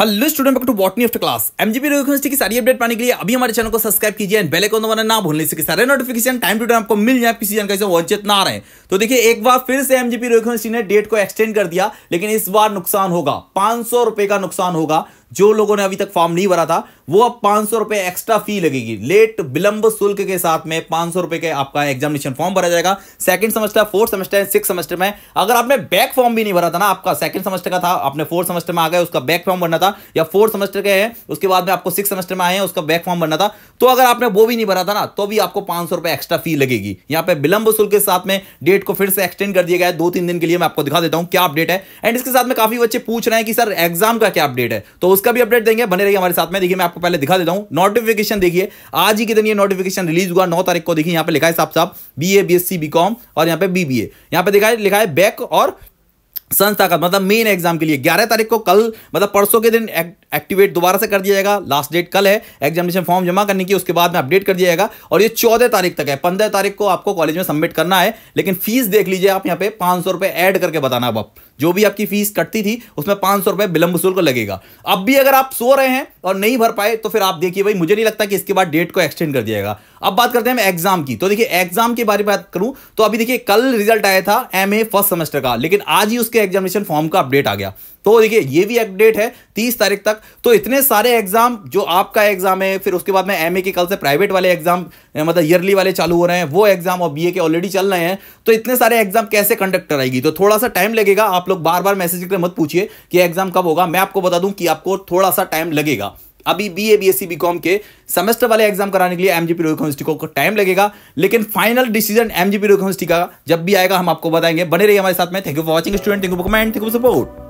hello student to what after class MGP university की सारी update पाने के लिए अभी हमारे चैनल को सब्सक्राइब कीजिए एंड बेल आइकन दबाना ना भूलने से सारे नोटिफिकेशन टाइम टू टाइम आपको मिल जाए किसी जानकारी से वंचित ना रहे तो देखिए एक बार फिर से एमजीपी यूनिवर्सिटी ने डेट को एक्सटेंड कर दिया लेकिन इस बार नुकसान होगा पांच का नुकसान होगा जो लोगों ने अभी तक फॉर्म नहीं भरा था वो अब पांच सौ रुपए एक्स्ट्रा फी लगेगी लेट विलंब शुल्क के साथ में पांच सौ रुपए के आपका एग्जामिनेशन फॉर्म भरा जाएगा second semester fourth semester six semester में अगर आपने बैक फॉर्म भी नहीं भरा था ना आपका सेकंड सेमेस्टर का था आपने फोर्थ सेमेस्टर में आ गया उसका बैक फॉर्म भरना था या फोर्थ सेमेस्टर के है उसके बाद में आपको सिक्स सेमेस्टर में आए हैं उसका बैक फॉर्म भरना था तो अगर आपने वो भी नहीं भरा था ना तो भी आपको पांच सौ रुपए एक्स्ट्रा फी लगेगी यहाँ पे विलंब शुल्क के साथ में डेट को फिर से एक्सटेंड कर दिया गया है दो तीन दिन के लिए मैं आपको दिखा देता हूँ क्या अपडेट है एंड इसके साथ में काफी बच्चे पूछ रहे हैं कि सर एग्जाम का क्या अपडेट है तो उसका उसका भी अपडेट देंगे बने रहिए हमारे साथ में देखिए मैं आपको पहले दिखा देता हूँ नोटिफिकेशन देखिए आज ही के दिन ये नोटिफिकेशन रिलीज हुआ नौ तारीख को देखिए यहाँ पे लिखा है साफ साफ B A B S C B com और यहाँ पे बी बी ए यहाँ पे देखा लिखा है बैक और संस्थागत मतलब मेन एग्जाम के लिए ग्यारह तारीख को कल मतलब परसों के दिन एक्टिवेट दोबारा से कर दिया जाएगा लास्ट डेट कल है एग्जामिनेशन फॉर्म जमा करने की उसके बाद में अपडेट कर दिया जाएगा और ये चौदह तारीख तक है पंद्रह तारीख को आपको कॉलेज में सबमिट करना है लेकिन फीस देख लीजिए आप यहाँ पे पाँच सौ रुपये ऐड करके बताना अब आप जो भी आपकी फीस कटती थी उसमें पाँच सौ रुपये विलंब शुल्क लगेगा अब भी अगर आप सो रहे हैं और नहीं भर पाए तो फिर आप देखिए भाई मुझे नहीं लगता कि इसके बाद डेट को एक्सटेंड कर दिया जाएगा अब बात करते हैं एग्जाम की तो देखिए एग्जाम के बारे में बात करूं तो अभी देखिए कल रिजल्ट आया था एम फर्स्ट सेमेस्टर का लेकिन आज ही उसके एग्जामिनेशन फॉर्म का अपडेट आ गया तो देखिए ये भी अपडेट है तीस तारीख तक तो इतने सारे एग्जाम जो आपका एग्जाम है फिर उसके बाद में एमए के कल से प्राइवेट वाले एग्जाम मतलब ईयरली वाले चालू हो रहे हैं वो एग्जाम और बीए के ऑलरेडी चल रहे हैं तो इतने सारे एग्जाम कैसे कंडक्ट कराएगी तो थोड़ा सा टाइम लगेगा आप लोग बार बार मैसेज करके मत पूछिए कि एग्जाम कब होगा मैं आपको बता दूं कि आपको थोड़ा सा टाइम लगेगा अभी B A B S C B com के सेमेस्टर वाले एग्जाम कराने के लिए एम जी पी यूनिवर्सिटी को टाइम लगेगा लेकिन final decision M G P university का जब भी आएगा हम आपको बताएंगे बने रहिए हमारे साथ में thank you for watching student thank you comment thank you support